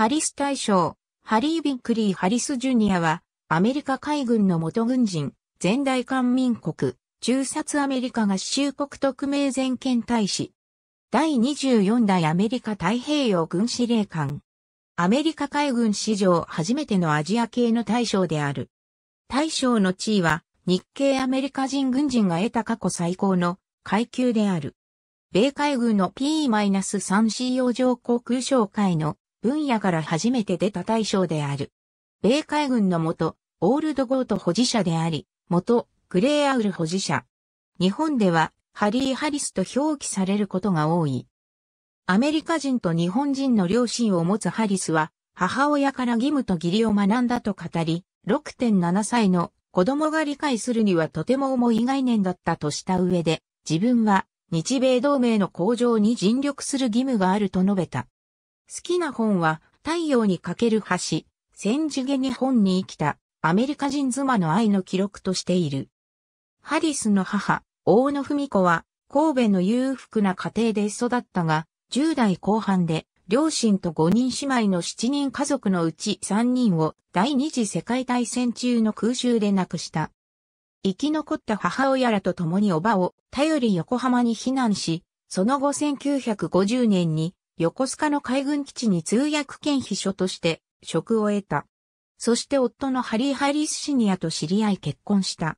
ハリス大将、ハリー・ビンクリー・ハリス・ジュニアは、アメリカ海軍の元軍人、前大韓民国、中殺アメリカ合衆国特命全権大使。第24代アメリカ太平洋軍司令官。アメリカ海軍史上初めてのアジア系の大将である。大将の地位は、日系アメリカ人軍人が得た過去最高の階級である。米海軍の P-3C o 上航空商会の分野から初めて出た大将である。米海軍の元、オールドゴート保持者であり、元、グレーアウル保持者。日本では、ハリー・ハリスと表記されることが多い。アメリカ人と日本人の両親を持つハリスは、母親から義務と義理を学んだと語り、6.7歳の子供が理解するにはとても重い概念だったとした上で、自分は日米同盟の向上に尽力する義務があると述べた。好きな本は、太陽にかける橋、千寿下日本に生きた、アメリカ人妻の愛の記録としている。ハリスの母、大野文子は、神戸の裕福な家庭で育ったが、10代後半で、両親と5人姉妹の7人家族のうち3人を第二次世界大戦中の空襲で亡くした。生き残った母親らと共におばを頼り横浜に避難し、その後1950年に横須賀の海軍基地に通訳兼秘書として職を得た。そして夫のハリー・ハリス・シニアと知り合い結婚した。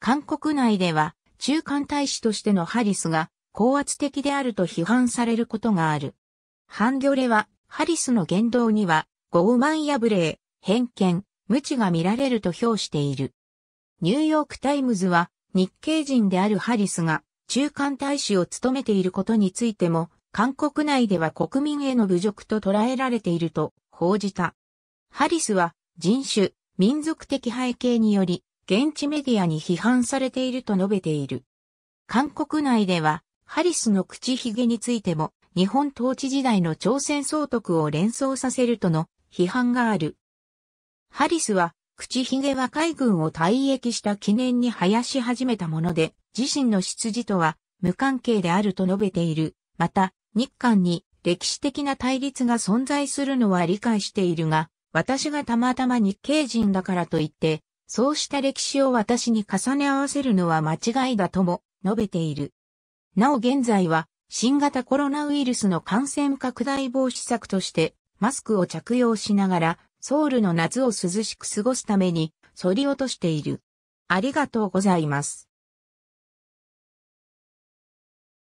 韓国内では中間大使としてのハリスが高圧的であると批判されることがある。ハンギョレはハリスの言動には傲慢や無礼、偏見、無知が見られると評している。ニューヨークタイムズは日系人であるハリスが中間大使を務めていることについても韓国内では国民への侮辱と捉えられていると報じた。ハリスは人種、民族的背景により現地メディアに批判されていると述べている。韓国内ではハリスの口ひげについても日本統治時代の朝鮮総督を連想させるとの批判がある。ハリスは口ひげは海軍を退役した記念に生やし始めたもので自身の出自とは無関係であると述べている。また、日韓に歴史的な対立が存在するのは理解しているが、私がたまたま日系人だからといって、そうした歴史を私に重ね合わせるのは間違いだとも述べている。なお現在は新型コロナウイルスの感染拡大防止策としてマスクを着用しながらソウルの夏を涼しく過ごすために反り落としている。ありがとうございます。